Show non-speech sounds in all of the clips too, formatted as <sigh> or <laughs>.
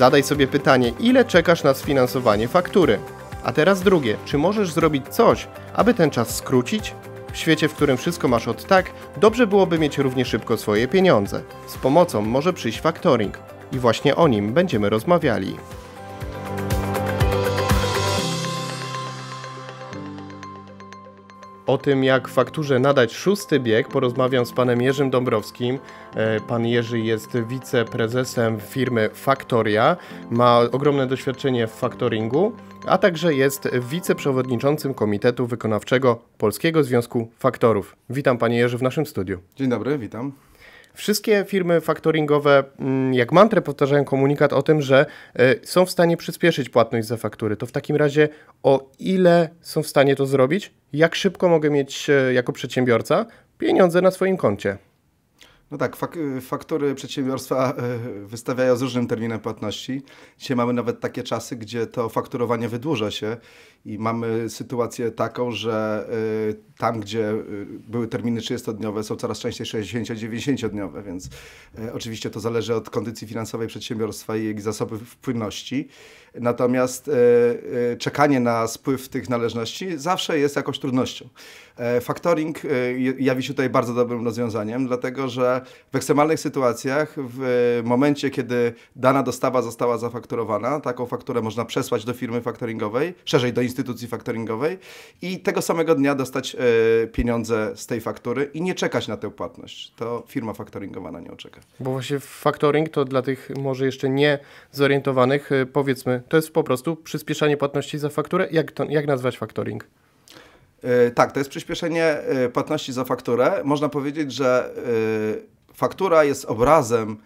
Zadaj sobie pytanie, ile czekasz na sfinansowanie faktury? A teraz drugie, czy możesz zrobić coś, aby ten czas skrócić? W świecie, w którym wszystko masz od tak, dobrze byłoby mieć równie szybko swoje pieniądze. Z pomocą może przyjść faktoring i właśnie o nim będziemy rozmawiali. O tym, jak fakturze nadać szósty bieg, porozmawiam z panem Jerzym Dąbrowskim. E, pan Jerzy jest wiceprezesem firmy Faktoria, ma ogromne doświadczenie w factoringu, a także jest wiceprzewodniczącym Komitetu Wykonawczego Polskiego Związku Faktorów. Witam panie Jerzy w naszym studiu. Dzień dobry, witam wszystkie firmy faktoringowe mm, jak mantrę powtarzają komunikat o tym, że e, są w stanie przyspieszyć płatność za faktury. To w takim razie o ile są w stanie to zrobić? Jak szybko mogę mieć e, jako przedsiębiorca pieniądze na swoim koncie? No tak, fak faktury przedsiębiorstwa e, wystawiają z różnym terminem płatności. Dzisiaj mamy nawet takie czasy, gdzie to fakturowanie wydłuża się i mamy sytuację taką, że e, tam, gdzie e, były terminy 30-dniowe, są coraz częściej 60-90-dniowe, więc oczywiście to zależy od kondycji finansowej przedsiębiorstwa i jej zasobów płynności. Natomiast e, e, czekanie na spływ tych należności zawsze jest jakąś trudnością. E, factoring jawi się tutaj bardzo dobrym rozwiązaniem, dlatego że w ekstremalnych sytuacjach, w momencie, kiedy dana dostawa została zafakturowana, taką fakturę można przesłać do firmy factoringowej, szerzej do instytucji factoringowej i tego samego dnia dostać pieniądze z tej faktury i nie czekać na tę płatność. To firma factoringowa na nie oczeka. Bo właśnie factoring to dla tych może jeszcze nie zorientowanych, powiedzmy, to jest po prostu przyspieszanie płatności za fakturę. Jak, to, jak nazwać faktoring? E, tak, to jest przyspieszenie e, płatności za fakturę. Można powiedzieć, że e, faktura jest obrazem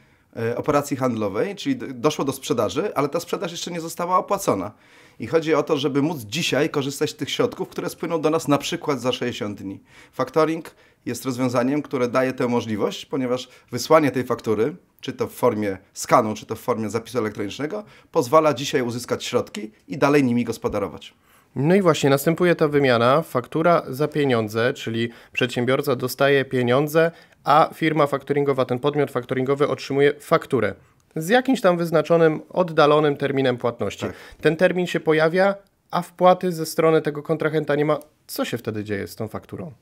operacji handlowej, czyli doszło do sprzedaży, ale ta sprzedaż jeszcze nie została opłacona. I chodzi o to, żeby móc dzisiaj korzystać z tych środków, które spłyną do nas na przykład za 60 dni. Faktoring jest rozwiązaniem, które daje tę możliwość, ponieważ wysłanie tej faktury, czy to w formie skanu, czy to w formie zapisu elektronicznego, pozwala dzisiaj uzyskać środki i dalej nimi gospodarować. No i właśnie następuje ta wymiana faktura za pieniądze, czyli przedsiębiorca dostaje pieniądze, a firma fakturingowa, ten podmiot fakturingowy otrzymuje fakturę z jakimś tam wyznaczonym, oddalonym terminem płatności. Tak. Ten termin się pojawia, a wpłaty ze strony tego kontrahenta nie ma. Co się wtedy dzieje z tą fakturą?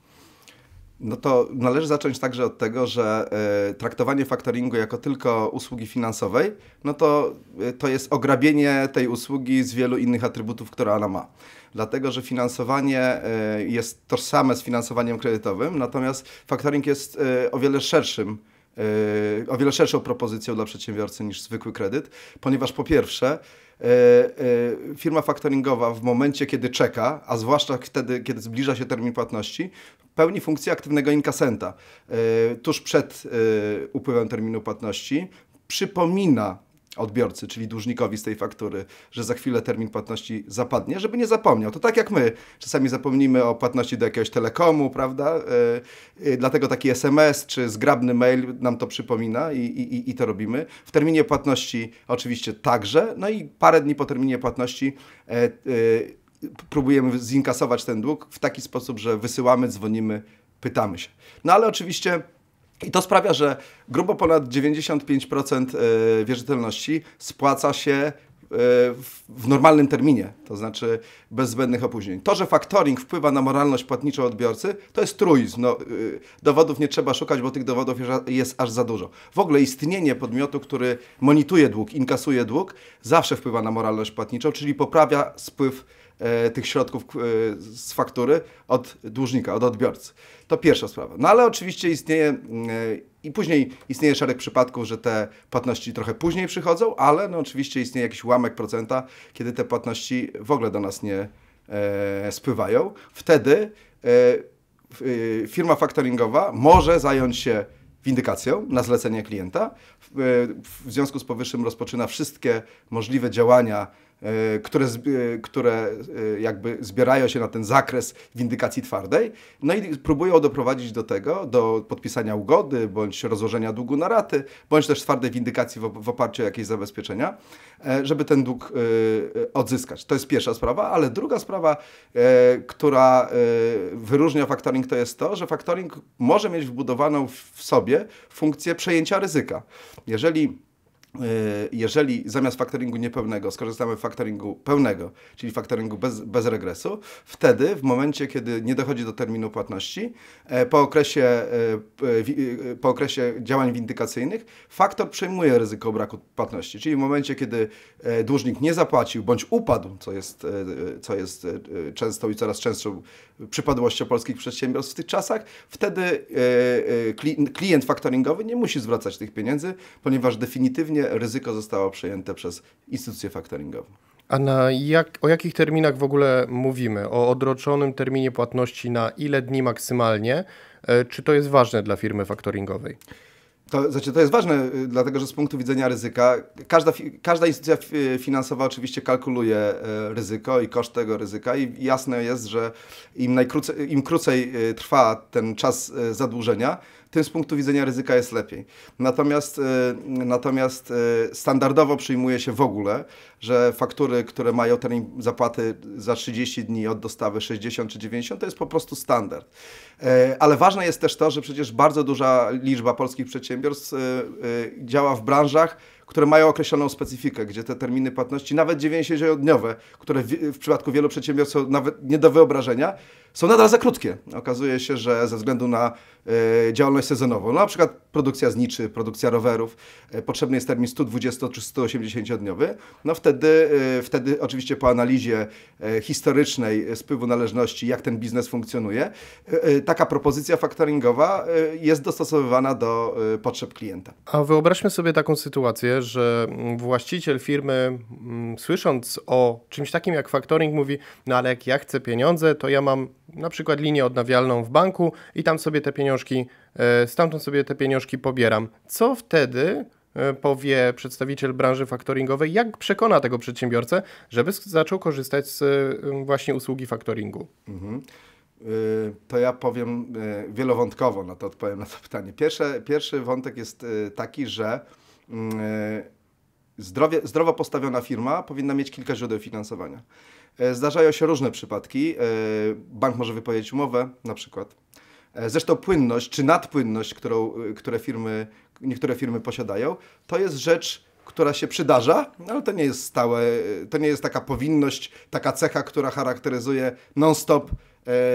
No to należy zacząć także od tego, że e, traktowanie faktoringu jako tylko usługi finansowej, no to e, to jest ograbienie tej usługi z wielu innych atrybutów, które ona ma. Dlatego, że finansowanie e, jest tożsame z finansowaniem kredytowym, natomiast faktoring jest o wiele szerszym o wiele szerszą propozycją dla przedsiębiorcy niż zwykły kredyt, ponieważ po pierwsze, E, e, firma faktoringowa w momencie, kiedy czeka, a zwłaszcza wtedy, kiedy zbliża się termin płatności, pełni funkcję aktywnego inkasenta. E, tuż przed upływem terminu płatności przypomina odbiorcy, czyli dłużnikowi z tej faktury, że za chwilę termin płatności zapadnie, żeby nie zapomniał. To tak jak my, czasami zapomnimy o płatności do jakiegoś telekomu, prawda? Yy, dlatego taki SMS czy zgrabny mail nam to przypomina i, i, i to robimy. W terminie płatności oczywiście także, no i parę dni po terminie płatności yy, yy, próbujemy zinkasować ten dług w taki sposób, że wysyłamy, dzwonimy, pytamy się. No ale oczywiście i to sprawia, że grubo ponad 95% e, wierzytelności spłaca się e, w normalnym terminie, to znaczy bez zbędnych opóźnień. To, że factoring wpływa na moralność płatniczą odbiorcy, to jest truizm. No, y, dowodów nie trzeba szukać, bo tych dowodów jest aż za dużo. W ogóle istnienie podmiotu, który monitoruje dług, inkasuje dług, zawsze wpływa na moralność płatniczą, czyli poprawia spływ E, tych środków e, z faktury od dłużnika, od odbiorcy. To pierwsza sprawa. No ale oczywiście istnieje e, i później istnieje szereg przypadków, że te płatności trochę później przychodzą, ale no oczywiście istnieje jakiś ułamek procenta, kiedy te płatności w ogóle do nas nie spływają. Wtedy firma faktoringowa może zająć się windykacją na zlecenie klienta. W związku z powyższym rozpoczyna wszystkie możliwe działania E, które, e, które e, jakby zbierają się na ten zakres windykacji twardej, no i próbują doprowadzić do tego, do podpisania ugody, bądź rozłożenia długu na raty, bądź też twardej windykacji w, w oparciu o jakieś zabezpieczenia, żeby ten dług odzyskać. To jest pierwsza sprawa, ale druga sprawa, która wyróżnia faktoring, to jest to, że faktoring może mieć wbudowaną w sobie funkcję przejęcia ryzyka. Jeżeli Y, jeżeli zamiast faktoringu niepełnego skorzystamy z faktoringu pełnego, czyli faktoringu bez, bez regresu, wtedy w momencie, kiedy nie dochodzi do terminu płatności, e, po okresie, e, e, po okresie działań windykacyjnych, faktor przejmuje ryzyko braku płatności, czyli w momencie, kiedy dłużnik nie zapłacił bądź upadł, co jest, co jest częstą i coraz częstszą przypadłością polskich przedsiębiorstw w tych czasach, wtedy klient faktoringowy nie musi zwracać tych pieniędzy, ponieważ definitywnie ryzyko zostało przejęte przez instytucję faktoringową. A na jak, o jakich terminach w ogóle mówimy? O odroczonym terminie płatności na ile dni maksymalnie? E, czy to jest ważne dla firmy faktoringowej? To, znaczy, to jest ważne, y, dlatego że z punktu widzenia ryzyka, każda, każda instytucja y, finansowa oczywiście kalkuluje y, ryzyko i koszt tego ryzyka, i jasne jest, że im, im krócej trwa ten czas zadłużenia, tym z punktu widzenia ryzyka jest lepiej. Natomiast, e, natomiast e, standardowo przyjmuje się w ogóle, że faktury, które mają termin zapłaty za 30 dni od dostawy 60 czy 90, to jest po prostu standard. E, ale ważne jest też to, że przecież bardzo duża liczba polskich przedsiębiorstw działa w branżach, które mają określoną specyfikę, gdzie te terminy płatności, nawet 90-dniowe, które w, w, przypadku wielu przedsiębiorstw są nawet nie do wyobrażenia, są nadal za krótkie. Okazuje się, że ze względu na e, działalność sezonową, no, na przykład produkcja zniczy, produkcja rowerów, e, potrzebny jest termin 120 czy 180 dniowy, no wtedy, e, wtedy oczywiście po analizie historycznej spływu należności, jak ten biznes funkcjonuje, taka propozycja faktoringowa jest dostosowywana do potrzeb klienta. A wyobraźmy sobie taką sytuację, że mm, właściciel firmy mm, słysząc o czymś takim jak faktoring mówi, no ale jak ja chcę pieniądze, to ja mam na przykład linię odnawialną w banku i tam sobie te pieniążki, e, stamtąd sobie te pieniążki pobieram. Co wtedy e, powie przedstawiciel branży faktoringowej, jak przekona tego przedsiębiorcę, żeby zaczął korzystać z właśnie usługi faktoringu? Mhm. Y, to ja powiem y, wielowątkowo na no to odpowiem na to pytanie. Pierwsze, pierwszy wątek jest y, taki, że mm, zdrowie, zdrowo postawiona firma powinna mieć kilka źródeł finansowania. E, zdarzają się różne przypadki. E, bank może wypowiedzieć umowę, na przykład. E, zresztą płynność czy nadpłynność, którą które firmy, niektóre firmy posiadają, to jest rzecz, która się przydarza, ale to nie jest stałe, to nie jest taka powinność, taka cecha, która charakteryzuje non-stop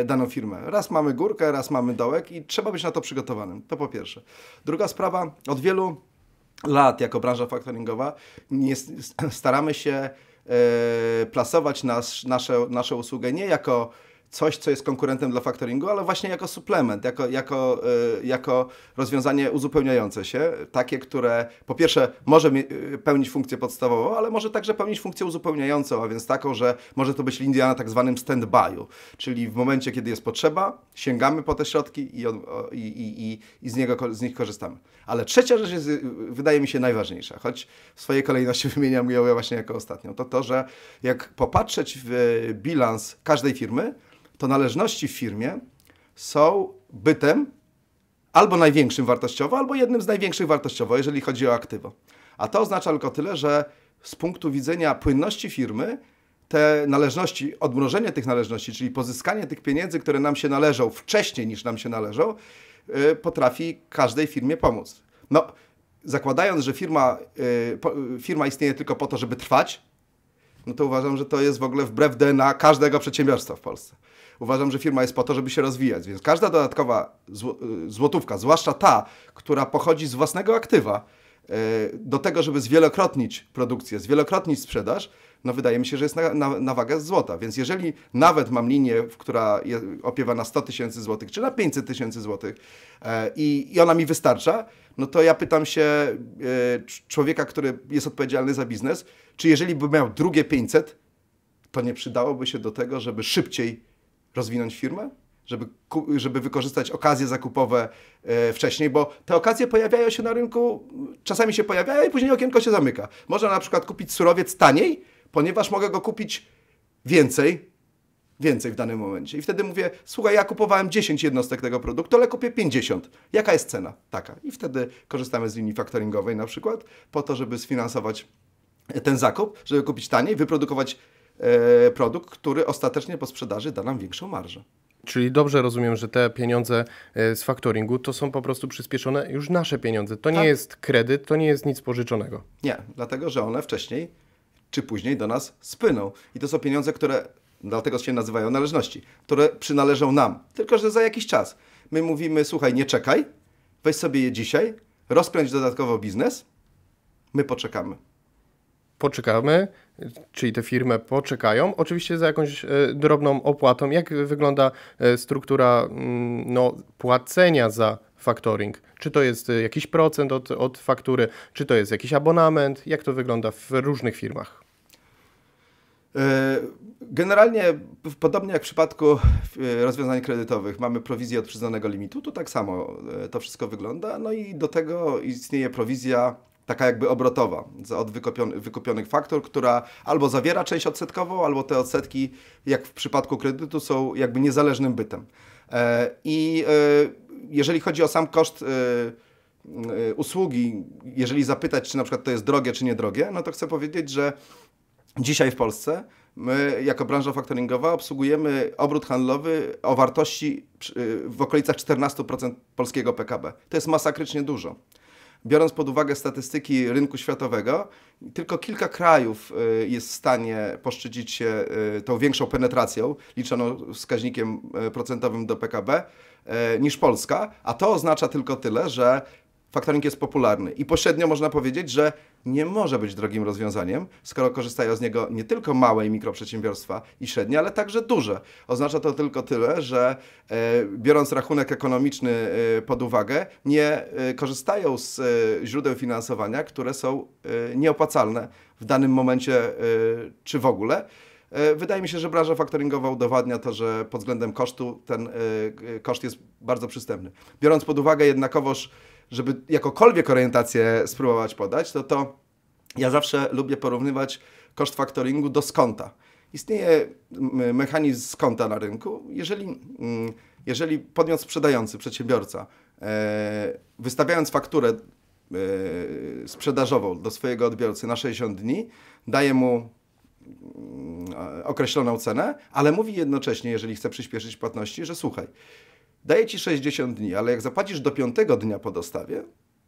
daną firmę. Raz mamy górkę, raz mamy dołek i trzeba być na to przygotowanym. To po pierwsze. Druga sprawa, od wielu lat jako branża factoringowa nie, staramy się E, plasować nas, nasze, naszą usługę nie jako coś, co jest konkurentem dla factoringu, ale właśnie jako suplement, jako, jako, e, jako rozwiązanie uzupełniające się, takie, które po pierwsze może e, pełnić funkcję podstawową, ale może także pełnić funkcję uzupełniającą, a więc taką, że może to być na tak zwanym stand-by'u, czyli w momencie, kiedy jest potrzeba, sięgamy po te środki i, i, i, i z, niego, z nich korzystamy. Ale trzecia rzecz jest, y, wydaje mi się, najważniejsza, choć w swojej kolejności <laughs> wymieniam ją właśnie jako ostatnią. To to, że jak popatrzeć w y, bilans każdej firmy, to należności w firmie są bytem albo największym wartościowo, albo jednym z największych wartościowo, jeżeli chodzi o aktywo. A to oznacza tylko tyle, że z punktu widzenia płynności firmy, te należności, odmrożenie tych należności, czyli pozyskanie tych pieniędzy, które nam się należą wcześniej niż nam się należą, Y, potrafi każdej firmie pomóc. No, zakładając, że firma, y, firma istnieje tylko po to, żeby trwać, no to uważam, że to jest w ogóle wbrew DNA każdego przedsiębiorstwa w Polsce. Uważam, że firma jest po to, żeby się rozwijać, więc każda dodatkowa y, złotówka, zwłaszcza ta, która pochodzi z własnego aktywa, do tego, żeby zwielokrotnić produkcję, zwielokrotnić sprzedaż, no wydaje mi się, że jest na, na, na wagę złota. Więc jeżeli nawet mam linię, która je, opiewa na 100 tysięcy złotych, czy na 500 tysięcy złotych e, i, i ona mi wystarcza, no to ja pytam się e, człowieka, który jest odpowiedzialny za biznes, czy jeżeli by miał drugie 500, to nie przydałoby się do tego, żeby szybciej rozwinąć firmę? Żeby, żeby wykorzystać okazje zakupowe e, wcześniej, bo te okazje pojawiają się na rynku, czasami się pojawiają i później okienko się zamyka. Można na przykład kupić surowiec taniej, ponieważ mogę go kupić więcej, więcej w danym momencie. I wtedy mówię, słuchaj, ja kupowałem 10 jednostek tego produktu, ale kupię 50. Jaka jest cena? Taka. I wtedy korzystamy z linii factoringowej na przykład, po to, żeby sfinansować e, ten zakup, żeby kupić taniej, wyprodukować e, produkt, który ostatecznie po sprzedaży da nam większą marżę. Czyli dobrze rozumiem, że te pieniądze e, z faktoringu to są po prostu przyspieszone już nasze pieniądze. To nie tak. jest kredyt, to nie jest nic pożyczonego. Nie, dlatego że one wcześniej czy później do nas spłyną. I to są pieniądze, które, dlatego się nazywają należności, które przynależą nam, tylko że za jakiś czas. My mówimy, słuchaj, nie czekaj, weź sobie je dzisiaj, rozkręć dodatkowo biznes, my poczekamy. Poczekamy, czyli te firmy poczekają, oczywiście za jakąś e, drobną opłatą. Jak wygląda e, struktura mm, no, płacenia za factoring? Czy to jest y, jakiś procent od, od faktury, czy to jest jakiś abonament? Jak to wygląda w różnych firmach? E, generalnie, podobnie jak w przypadku e, rozwiązań kredytowych, mamy prowizję od przyznanego limitu, to tak samo e, to wszystko wygląda. No i do tego istnieje prowizja taka jakby obrotowa od wykupionych faktur, która albo zawiera część odsetkową, albo te odsetki, jak w przypadku kredytu, są jakby niezależnym bytem. I jeżeli chodzi o sam koszt y, y, usługi, jeżeli zapytać, czy na przykład to jest drogie, czy niedrogie, no to chcę powiedzieć, że dzisiaj w Polsce my jako branża faktoringowa obsługujemy obrót handlowy o wartości y, w okolicach 14% polskiego PKB. To jest masakrycznie dużo biorąc pod uwagę statystyki rynku światowego, tylko kilka krajów y, jest w stanie poszczycić się y, tą większą penetracją, liczoną wskaźnikiem y, procentowym do PKB, niż Polska, a to oznacza tylko tyle, że Faktoring jest popularny i pośrednio można powiedzieć, że nie może być drogim rozwiązaniem, skoro korzystają z niego nie tylko małe i mikroprzedsiębiorstwa i średnie, ale także duże. Oznacza to tylko tyle, że e, biorąc rachunek ekonomiczny e, pod uwagę, nie e, korzystają z e, źródeł finansowania, które są e, nieopłacalne w danym momencie e, czy w ogóle. Wydaje mi się, że branża faktoringowa udowadnia to, że pod względem kosztu ten koszt jest bardzo przystępny. Biorąc pod uwagę jednakowoż żeby jakokolwiek orientację spróbować podać, to to ja zawsze lubię porównywać koszt faktoringu do skonta. Istnieje mechanizm skonta na rynku. Jeżeli, mm, jeżeli podmiot sprzedający, przedsiębiorca, e, wystawiając fakturę e, sprzedażową do swojego odbiorcy na 60 dni, daje mu mm, określoną cenę, ale mówi jednocześnie, jeżeli chce przyspieszyć płatności, że słuchaj, daję ci 60 dni, ale jak zapłacisz do piątego dnia po dostawie,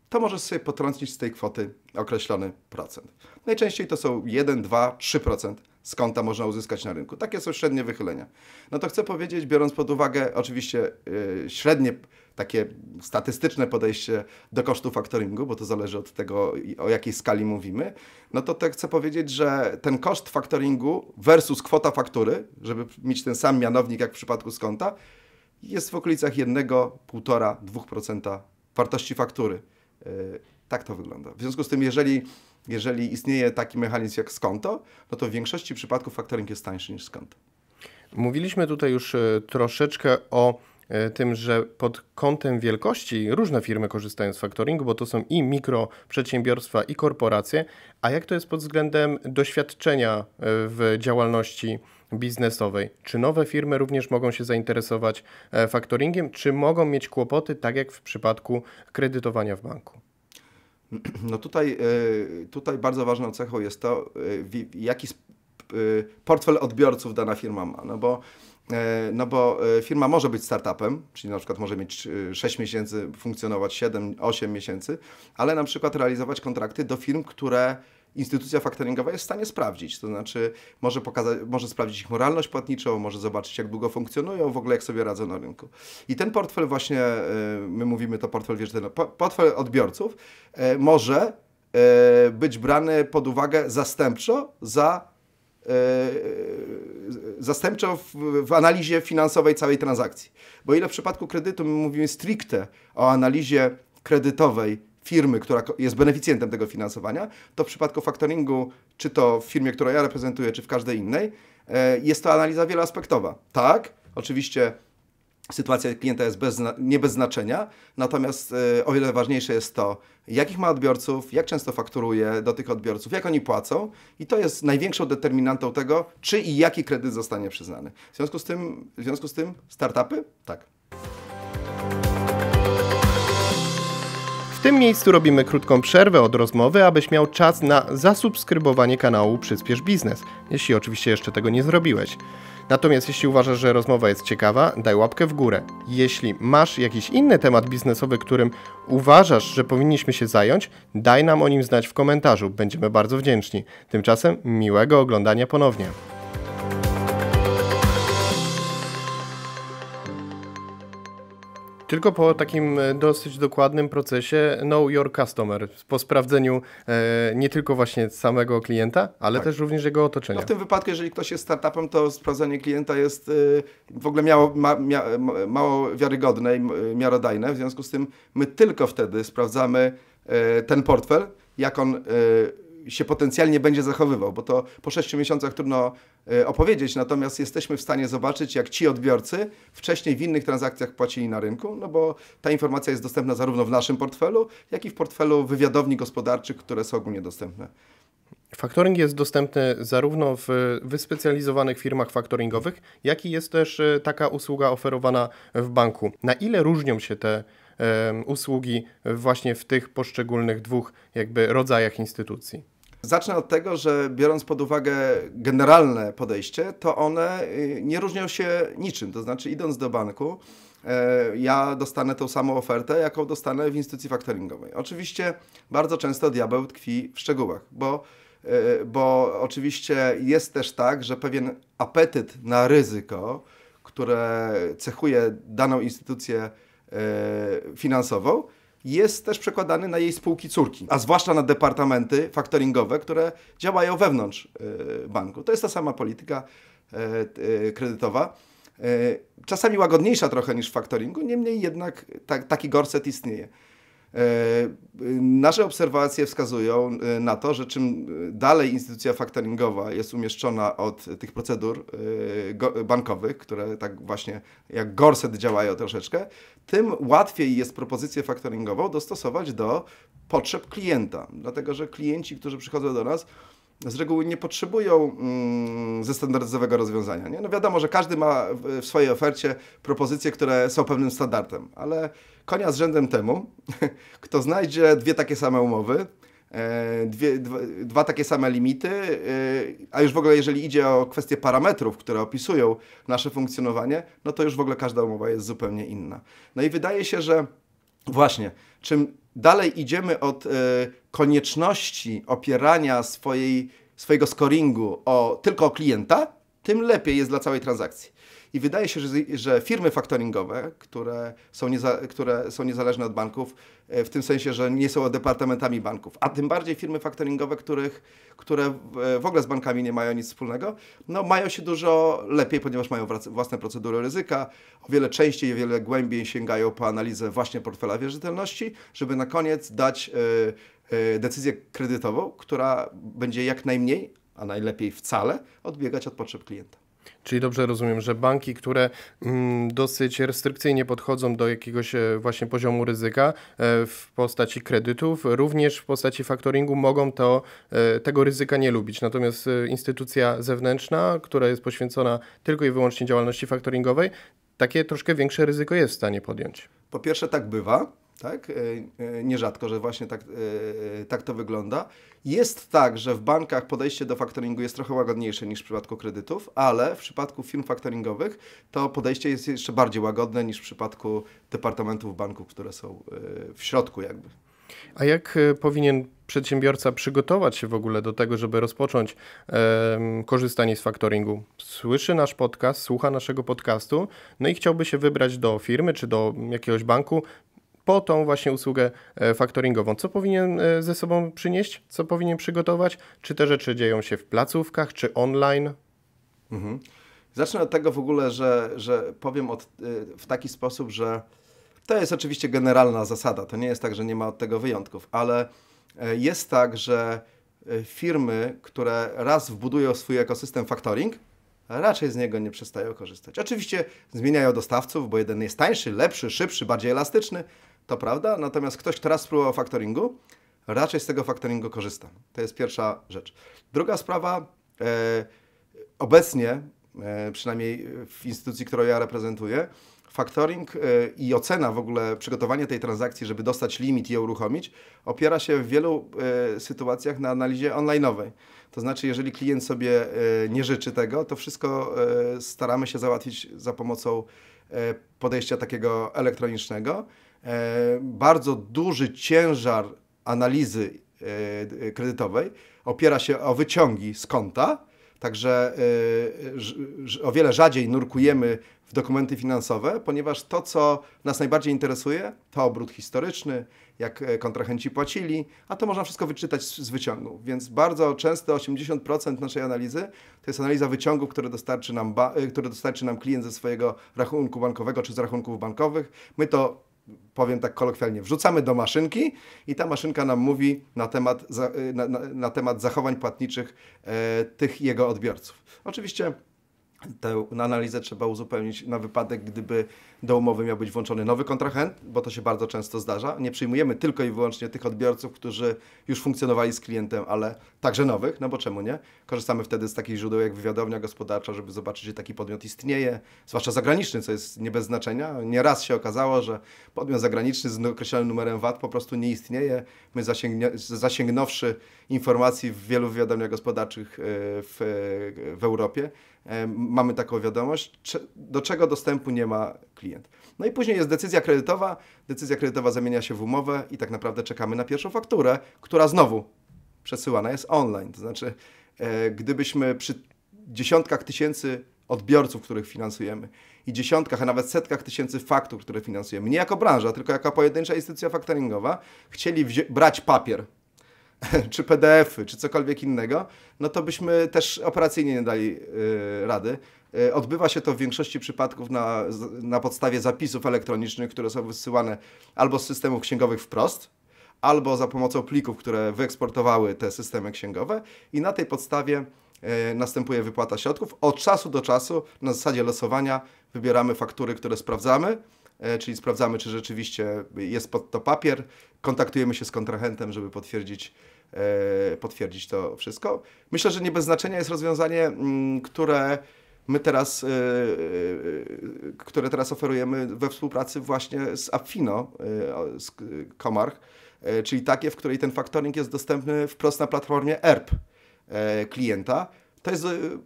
to możesz sobie potrącić z tej kwoty określony procent. Najczęściej to są 1, 2, 3% skąta można uzyskać na rynku. Takie są średnie wychylenia. No to chcę powiedzieć, biorąc pod uwagę oczywiście yy, średnie, takie statystyczne podejście do kosztu faktoringu, bo to zależy od tego, o jakiej skali mówimy, no to, chcę powiedzieć, że ten koszt faktoringu versus kwota faktury, żeby mieć ten sam mianownik jak w przypadku skonta, jest w okolicach 1,5-2% wartości faktury. E, tak to wygląda. W związku z tym, jeżeli, jeżeli istnieje taki mechanizm jak skonto, no to w większości przypadków faktoring jest tańszy niż skonto. Mówiliśmy tutaj już e, troszeczkę o e, tym, że pod kątem wielkości różne firmy korzystają z faktoringu, bo to są i mikroprzedsiębiorstwa, i korporacje. A jak to jest pod względem doświadczenia w działalności? biznesowej. Czy nowe firmy również mogą się zainteresować e, faktoringiem, czy mogą mieć kłopoty, tak jak w przypadku kredytowania w banku? No tutaj, e, tutaj bardzo ważną cechą jest to, e, jaki portfel odbiorców dana firma ma. No bo no bo firma może być startupem, czyli na przykład może mieć 6 miesięcy, funkcjonować 7, 8 miesięcy, ale na przykład realizować kontrakty do firm, które instytucja faktoringowa jest w stanie sprawdzić. To znaczy może, pokazać, może sprawdzić ich moralność płatniczą, może zobaczyć jak długo funkcjonują, w ogóle jak sobie radzą na rynku. I ten portfel właśnie, e, my mówimy to portfel wierzytelny, portfel odbiorców e, może e, być brany pod uwagę zastępczo za zastępczo w, w, analizie finansowej całej transakcji. Bo ile w przypadku kredytu my mówimy stricte o analizie kredytowej firmy, która jest beneficjentem tego finansowania, to w przypadku faktoringu, czy to w firmie, którą ja reprezentuję, czy w każdej innej, e, jest to analiza wieloaspektowa. Tak, oczywiście sytuacja klienta jest bez, nie bez znaczenia, natomiast e, o wiele ważniejsze jest to, jakich ma odbiorców, jak często fakturuje do tych odbiorców, jak oni płacą i to jest największą determinantą tego, czy i jaki kredyt zostanie przyznany. W związku z tym, w związku z tym startupy? Tak. W tym miejscu robimy krótką przerwę od rozmowy, abyś miał czas na zasubskrybowanie kanału Przyspiesz Biznes, jeśli oczywiście jeszcze tego nie zrobiłeś. Natomiast jeśli uważasz, że rozmowa jest ciekawa, daj łapkę w górę. Jeśli masz jakiś inny temat biznesowy, którym uważasz, że powinniśmy się zająć, daj nam o nim znać w komentarzu, będziemy bardzo wdzięczni. Tymczasem miłego oglądania ponownie. Tylko po takim e, dosyć dokładnym procesie know your customer, po sprawdzeniu e, nie tylko właśnie samego klienta, ale tak. też również jego otoczenia. No w tym wypadku, jeżeli ktoś jest startupem, to sprawdzenie klienta jest y, w ogóle miało, ma, mia, mało wiarygodne i miarodajne, w związku z tym my tylko wtedy sprawdzamy y, ten portfel, jak on... Y, się potencjalnie będzie zachowywał, bo to po 6 miesiącach trudno e, opowiedzieć, natomiast jesteśmy w stanie zobaczyć, jak ci odbiorcy wcześniej w innych transakcjach płacili na rynku, no bo ta informacja jest dostępna zarówno w naszym portfelu, jak i w portfelu wywiadowni gospodarczych, które są ogólnie dostępne. Faktoring jest dostępny zarówno w wyspecjalizowanych firmach faktoringowych, jak i jest też e, taka usługa oferowana w banku. Na ile różnią się te usługi właśnie w tych poszczególnych dwóch jakby rodzajach instytucji? Zacznę od tego, że biorąc pod uwagę generalne podejście, to one y, nie różnią się niczym. To znaczy, idąc do banku, e, ja dostanę tą samą ofertę, jaką dostanę w instytucji faktoringowej. Oczywiście bardzo często diabeł tkwi w szczegółach, bo, e, bo oczywiście jest też tak, że pewien apetyt na ryzyko, które cechuje daną instytucję E, finansową, jest też przekładany na jej spółki córki, a zwłaszcza na departamenty faktoringowe, które działają wewnątrz e, banku. To jest ta sama polityka e, kredytowa. Czasami łagodniejsza trochę niż w faktoringu, niemniej jednak taki gorset istnieje. E, nasze obserwacje wskazują e, na to, że czym dalej instytucja factoringowa jest umieszczona od tych procedur e, bankowych, które tak właśnie jak gorset działają troszeczkę, tym łatwiej jest propozycję factoringową dostosować do potrzeb klienta. Dlatego, że klienci, którzy przychodzą do nas, z reguły nie potrzebują mm, ze standardowego rozwiązania. Nie? No wiadomo, że każdy ma w swojej ofercie propozycje, które są pewnym standardem, ale konia z rzędem temu, <laughs> kto znajdzie dwie takie same umowy, e, Dwie, dwa, dwa, takie same limity, e, a już w ogóle jeżeli idzie o kwestie parametrów, które opisują nasze funkcjonowanie, no to już w ogóle każda umowa jest zupełnie inna. No i wydaje się, że właśnie, czym dalej idziemy od e, konieczności opierania swojej, swojego scoringu o, tylko o klienta, tym lepiej jest dla całej transakcji. I wydaje się, że, że firmy faktoringowe, które są, nieza, które są niezależne od banków, e, w tym sensie, że nie są departamentami banków, a tym bardziej firmy faktoringowe, których, które w e, ogóle z bankami nie mają nic wspólnego, no, mają się dużo lepiej, ponieważ mają własne procedury ryzyka, o wiele częściej i o wiele głębiej sięgają po analizę właśnie portfela wierzytelności, żeby na koniec dać. E, decyzję kredytową, która będzie jak najmniej, a najlepiej wcale, odbiegać od potrzeb klienta. Czyli dobrze rozumiem, że banki, które mm, dosyć restrykcyjnie podchodzą do jakiegoś e, właśnie poziomu ryzyka e, w postaci kredytów, również w postaci faktoringu mogą to, e, tego ryzyka nie lubić. Natomiast instytucja zewnętrzna, która jest poświęcona tylko i wyłącznie działalności faktoringowej, takie troszkę większe ryzyko jest w stanie podjąć. Po pierwsze tak bywa, tak? E, e, nierzadko, że właśnie tak, e, tak to wygląda. Jest tak, że w bankach podejście do faktoringu jest trochę łagodniejsze niż w przypadku kredytów, ale w przypadku firm faktoringowych to podejście jest jeszcze bardziej łagodne niż w przypadku departamentów banków, które są w środku jakby. A jak powinien przedsiębiorca przygotować się w ogóle do tego, żeby rozpocząć e, korzystanie z factoringu? Słyszy nasz podcast, słucha naszego podcastu, no i chciałby się wybrać do firmy czy do jakiegoś banku, po tą właśnie usługę e, faktoringową. Co powinien e, ze sobą przynieść? Co powinien przygotować? Czy te rzeczy dzieją się w placówkach, czy online? Mhm. Zacznę od tego w ogóle, że, że powiem od, e, w taki sposób, że to jest oczywiście generalna zasada. To nie jest tak, że nie ma od tego wyjątków, ale jest tak, że firmy, które raz wbudują swój ekosystem factoring, raczej z niego nie przestają korzystać. Oczywiście zmieniają dostawców, bo jeden jest tańszy, lepszy, szybszy, bardziej elastyczny, to prawda, natomiast ktoś, kto raz spróbował factoringu, raczej z tego factoringu korzysta. To jest pierwsza rzecz. Druga sprawa, e, obecnie, e, przynajmniej w instytucji, którą ja reprezentuję, Factoring e, i ocena w ogóle, przygotowanie tej transakcji, żeby dostać limit i je uruchomić, opiera się w wielu e, sytuacjach na analizie online'owej. To znaczy, jeżeli klient sobie e, nie życzy tego, to wszystko staramy się załatwić za pomocą podejścia takiego elektronicznego. E, bardzo duży ciężar analizy e, kredytowej opiera się o wyciągi z konta, także e, o wiele rzadziej nurkujemy w dokumenty finansowe, ponieważ to, co nas najbardziej interesuje, to obrót historyczny, jak kontrahenci płacili, a to można wszystko wyczytać z wyciągu. Więc bardzo często 80% naszej analizy to jest analiza wyciągów, które dostarczy nam, które dostarczy nam klient ze swojego rachunku bankowego czy z rachunków bankowych. My to powiem tak kolokwialnie, wrzucamy do maszynki i ta maszynka nam mówi na temat, na, na, na temat zachowań płatniczych e, tych jego odbiorców. Oczywiście tę analizę trzeba uzupełnić na wypadek, gdyby do umowy miał być włączony nowy kontrahent, bo to się bardzo często zdarza. Nie przyjmujemy tylko i wyłącznie tych odbiorców, którzy już funkcjonowali z klientem, ale także nowych, no bo czemu nie? Korzystamy wtedy z takich źródeł jak wywiadownia gospodarcza, żeby zobaczyć, że taki podmiot istnieje, zwłaszcza zagraniczny, co jest nie bez znaczenia. Nieraz się okazało, że podmiot zagraniczny z określonym numerem VAT po prostu nie istnieje. My zasięgnąwszy informacji w wielu wywiadowniach gospodarczych y, w, y, w Europie, E, mamy taką wiadomość, do czego dostępu nie ma klient. No i później jest decyzja kredytowa, decyzja kredytowa zamienia się w umowę i tak naprawdę czekamy na pierwszą fakturę, która znowu przesyłana jest online. To znaczy, e, gdybyśmy przy dziesiątkach tysięcy odbiorców, których finansujemy i dziesiątkach, a nawet setkach tysięcy faktur, które finansujemy, nie jako branża, tylko jako pojedyncza instytucja faktoringowa, chcieli brać papier <laughs> czy PDF-y, czy cokolwiek innego, no to byśmy też operacyjnie nie dali yy, rady. Yy, odbywa się to w większości przypadków na, na podstawie zapisów elektronicznych, które są wysyłane albo z systemów księgowych wprost, albo za pomocą plików, które wyeksportowały te systemy księgowe i na tej podstawie y, następuje wypłata środków. Od czasu do czasu na zasadzie losowania wybieramy faktury, które sprawdzamy, y, czyli sprawdzamy, czy rzeczywiście jest pod to papier, kontaktujemy się z kontrahentem, żeby potwierdzić E, potwierdzić to wszystko. Myślę, że nie bez znaczenia jest rozwiązanie, mm, które my teraz, e, e, które teraz oferujemy we współpracy właśnie z Afino, z Komarch, czyli takie, w której ten faktoring jest dostępny wprost na platformie ERP klienta, to jest y,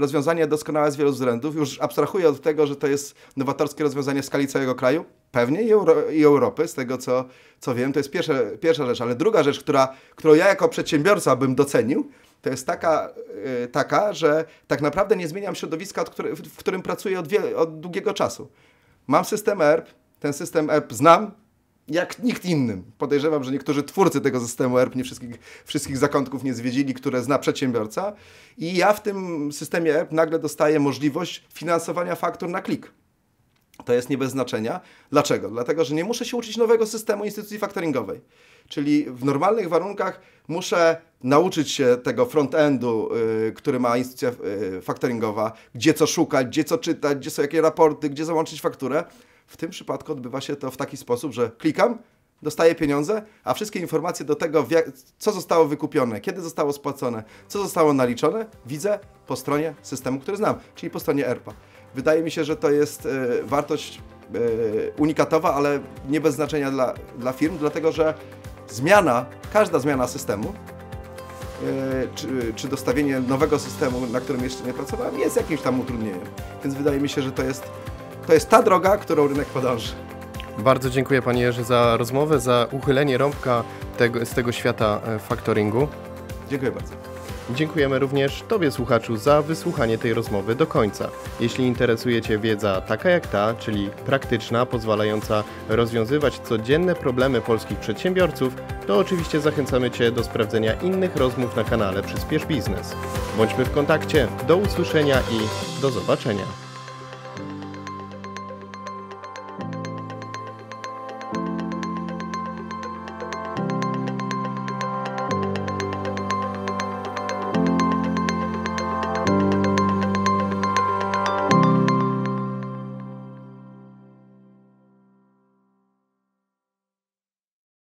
rozwiązanie doskonałe z wielu względów. Już abstrahuję od tego, że to jest nowatorskie rozwiązanie w skali całego kraju, pewnie i, Euro i Europy, z tego co, co wiem, to jest pierwsza pierwsza rzecz. Ale druga rzecz, która, którą ja jako przedsiębiorca bym docenił, to jest taka, yy, taka że tak naprawdę nie zmieniam środowiska, w którym pracuję od, od długiego czasu. Mam system ERP, ten system ERP znam, jak nikt innym. Podejrzewam, że niektórzy twórcy tego systemu ERP nie wszystkich, wszystkich zakątków nie zwiedzili, które zna przedsiębiorca. I ja w tym systemie ERP nagle dostaję możliwość finansowania faktur na klik. To jest nie bez znaczenia. Dlaczego? Dlatego, że nie muszę się uczyć nowego systemu instytucji factoringowej. Czyli w normalnych warunkach muszę nauczyć się tego front-endu, yy, który ma instytucja yy, factoringowa, gdzie co szukać, gdzie co czytać, gdzie są jakie raporty, gdzie załączyć fakturę w tym przypadku odbywa się to w taki sposób, że klikam, dostaję pieniądze, a wszystkie informacje do tego, co zostało wykupione, kiedy zostało spłacone, co zostało naliczone, widzę po stronie systemu, który znam, czyli po stronie ERPA. Wydaje mi się, że to jest y, wartość y, unikatowa, ale nie bez znaczenia dla, dla firm, dlatego że zmiana, każda zmiana systemu, e, czy, czy dostawienie nowego systemu, na którym jeszcze nie pracowałem, jest jakimś tam utrudnieniem. Więc wydaje mi się, że to jest to jest ta droga, którą rynek podąży. Bardzo dziękuję Panie Jerzy za rozmowę, za uchylenie rąbka tego, z tego świata e, factoringu. Dziękuję bardzo. Dziękujemy również Tobie, słuchaczu, za wysłuchanie tej rozmowy do końca. Jeśli interesuje Cię wiedza taka jak ta, czyli praktyczna, pozwalająca rozwiązywać codzienne problemy polskich przedsiębiorców, to oczywiście zachęcamy Cię do sprawdzenia innych rozmów na kanale Przyspiesz Biznes. Bądźmy w kontakcie, do usłyszenia i do zobaczenia.